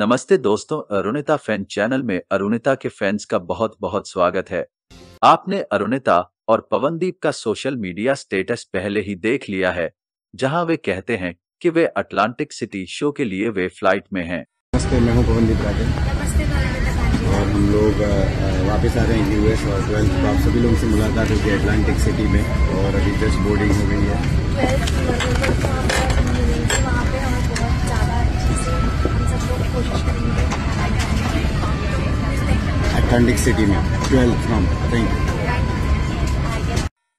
नमस्ते दोस्तों Arunita fan channel में अरुणिता के फैंस का बहुत बहुत स्वागत है आपने अरुणिता और पवनदीप का सोशल मीडिया स्टेटस पहले ही देख लिया है जहां वे कहते हैं कि वे अटलांटिक सिटी शो के लिए वे फ्लाइट में हैं। नमस्ते मैं हूं पवनदीप राजन और हम लोग वापस आ रहे हैं यूएस और ट्वेल्थ तो आप सभी लोगों से मुलाकात होगी अटलांटिक सिटी में और अभी जस्ट बोर्डिंग हो गई है ठंडिक सिटी में ट्वेल्थ फ्रॉम थैंक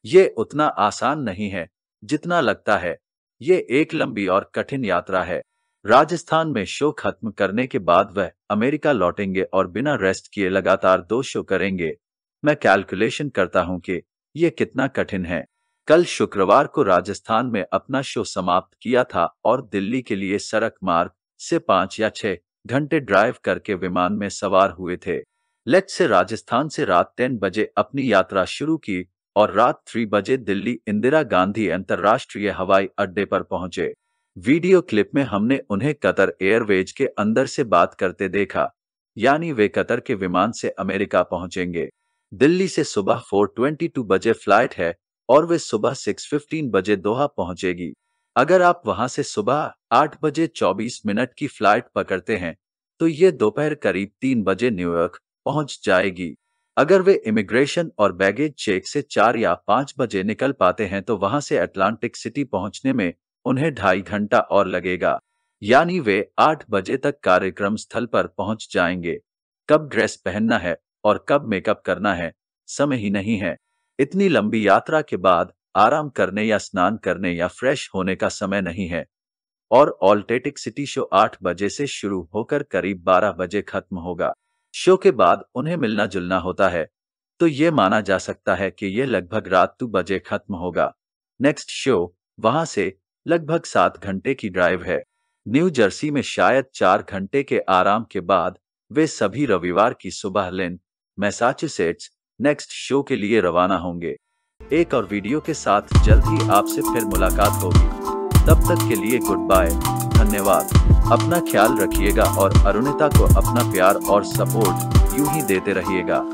यू ये उतना आसान नहीं है जितना लगता है ये एक लंबी और कठिन यात्रा है राजस्थान में शो खत्म करने के बाद वह अमेरिका लौटेंगे और बिना रेस्ट किए लगातार दो शो करेंगे मैं कैलकुलेशन करता हूं कि ये कितना कठिन है कल शुक्रवार को राजस्थान में अपना शो समाप्त किया था और दिल्ली के लिए सड़क मार्ग से पांच या छह घंटे ड्राइव करके विमान में सवार हुए थे लेट से राजस्थान से रात तेन बजे अपनी यात्रा शुरू की और रात थ्री बजे दिल्ली इंदिरा गांधी अंतर्राष्ट्रीय हवाई अड्डे पर पहुंचे वीडियो क्लिप में हमने उन्हें कतर एयरवेज के अंदर से बात करते देखा यानी वे कतर के विमान से अमेरिका पहुंचेंगे दिल्ली से सुबह 4:22 बजे फ्लाइट है और वे सुबह 6:15 बजे दोहा पहुंचेगी अगर आप वहां से सुबह आठ बजे चौबीस मिनट की फ्लाइट पकड़ते हैं तो ये दोपहर करीब तीन बजे न्यूयॉर्क पहुंच जाएगी अगर वे इमिग्रेशन और बैगेज चेक से चार या पांच बजे निकल पाते हैं तो वहां से अटलांटिक सिटी पहुंचने में उन्हें ढाई घंटा और लगेगा यानी वे आठ बजे तक कार्यक्रम स्थल पर पहुंच जाएंगे कब ड्रेस पहनना है और कब मेकअप करना है समय ही नहीं है इतनी लंबी यात्रा के बाद आराम करने या स्नान करने या फ्रेश होने का समय नहीं है और ऑल्टेटिक सिटी शो आठ बजे से शुरू होकर करीब बारह बजे खत्म होगा शो के बाद उन्हें मिलना जुलना होता है तो ये माना जा सकता है कि ये लगभग रात दो बजे खत्म होगा नेक्स्ट शो वहां से लगभग सात घंटे की ड्राइव है न्यू जर्सी में शायद चार घंटे के आराम के बाद वे सभी रविवार की सुबह लिन मैसाचुसेट्स नेक्स्ट शो के लिए रवाना होंगे एक और वीडियो के साथ जल्द ही आपसे फिर मुलाकात होगी तब तक के लिए गुड बाय धन्यवाद अपना ख्याल रखिएगा और अरुणिता को अपना प्यार और सपोर्ट यूं ही देते रहिएगा